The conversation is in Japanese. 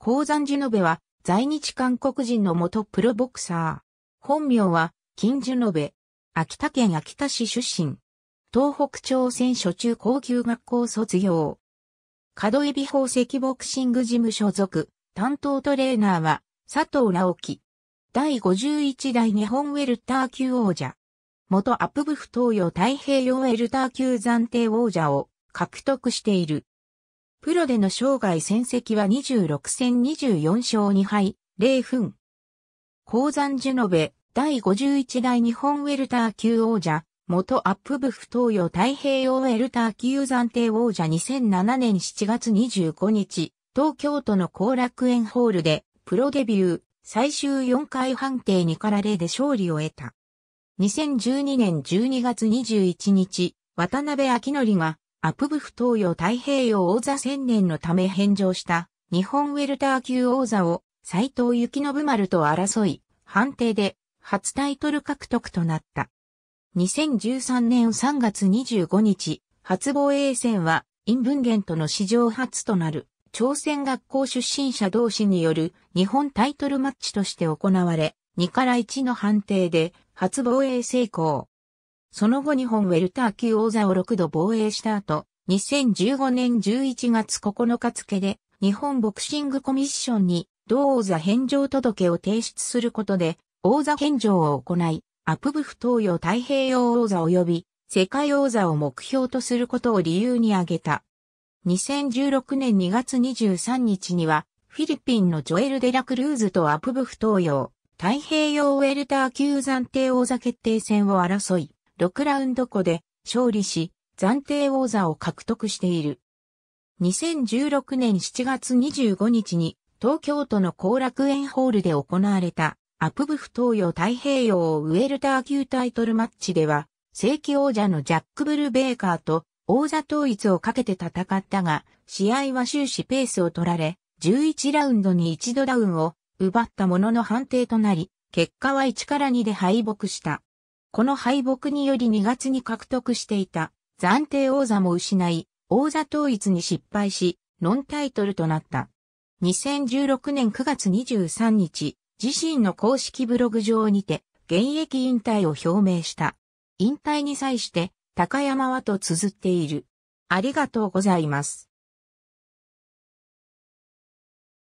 鉱山ジュノベは在日韓国人の元プロボクサー。本名は金ジュノベ。秋田県秋田市出身。東北朝鮮初中高級学校卒業。角エビ宝石ボクシング事務所属。担当トレーナーは佐藤直樹。第51代日本ウェルター級王者。元アップブフ東洋太平洋ウェルター級暫定王者を獲得している。プロでの生涯戦績は26戦24勝2敗、0分。鉱山ジュノベ、第51代日本ウェルター級王者、元アップブフ東洋太平洋ウェルター級暫定王者2007年7月25日、東京都の後楽園ホールで、プロデビュー、最終4回判定にから0で勝利を得た。2012年12月21日、渡辺明則がアプブフ東洋太平洋王座千年のため返上した日本ウェルター級王座を斎藤幸信丸と争い、判定で初タイトル獲得となった。2013年3月25日、初防衛戦は、イン文元との史上初となる、朝鮮学校出身者同士による日本タイトルマッチとして行われ、2から1の判定で、初防衛成功。その後日本ウェルター級王座を6度防衛した後、2015年11月9日付で日本ボクシングコミッションに同王座返上届を提出することで王座返上を行い、アプブフ東洋太平洋王座及び世界王座を目標とすることを理由に挙げた。2016年2月23日には、フィリピンのジョエル・デラクルーズとアプブフ東洋、太平洋ウェルター級暫定王座決定戦を争い、6ラウンド個で勝利し、暫定王座を獲得している。2016年7月25日に東京都の後楽園ホールで行われたアプブフ東洋太平洋ウェルター級タイトルマッチでは正規王者のジャック・ブル・ベーカーと王座統一をかけて戦ったが試合は終始ペースを取られ11ラウンドに一度ダウンを奪ったものの判定となり結果は1から2で敗北した。この敗北により2月に獲得していた暫定王座も失い、王座統一に失敗し、ノンタイトルとなった。2016年9月23日、自身の公式ブログ上にて、現役引退を表明した。引退に際して、高山はと綴っている。ありがとうございます。